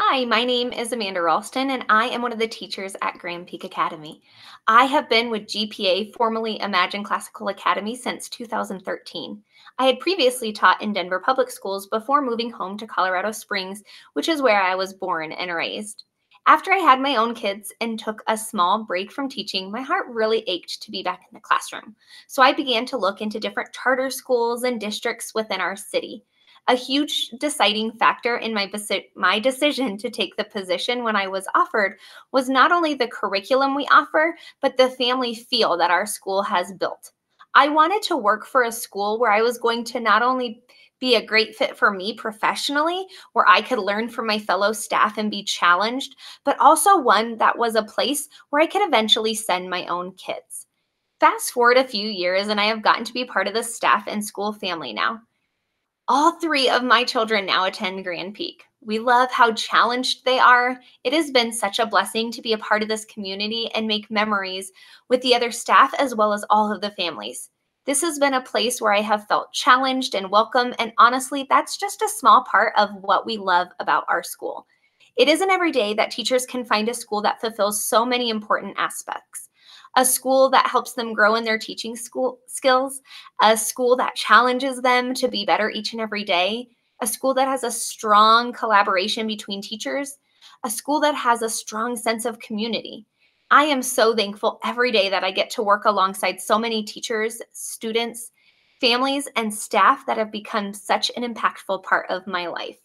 Hi, my name is Amanda Ralston, and I am one of the teachers at Graham Peak Academy. I have been with GPA, formerly Imagine Classical Academy, since 2013. I had previously taught in Denver Public Schools before moving home to Colorado Springs, which is where I was born and raised. After I had my own kids and took a small break from teaching, my heart really ached to be back in the classroom. So I began to look into different charter schools and districts within our city a huge deciding factor in my, my decision to take the position when I was offered was not only the curriculum we offer, but the family feel that our school has built. I wanted to work for a school where I was going to not only be a great fit for me professionally, where I could learn from my fellow staff and be challenged, but also one that was a place where I could eventually send my own kids. Fast forward a few years, and I have gotten to be part of the staff and school family now. All three of my children now attend Grand Peak. We love how challenged they are. It has been such a blessing to be a part of this community and make memories with the other staff as well as all of the families. This has been a place where I have felt challenged and welcome, and honestly, that's just a small part of what we love about our school. It isn't every day that teachers can find a school that fulfills so many important aspects a school that helps them grow in their teaching school skills, a school that challenges them to be better each and every day, a school that has a strong collaboration between teachers, a school that has a strong sense of community. I am so thankful every day that I get to work alongside so many teachers, students, families, and staff that have become such an impactful part of my life.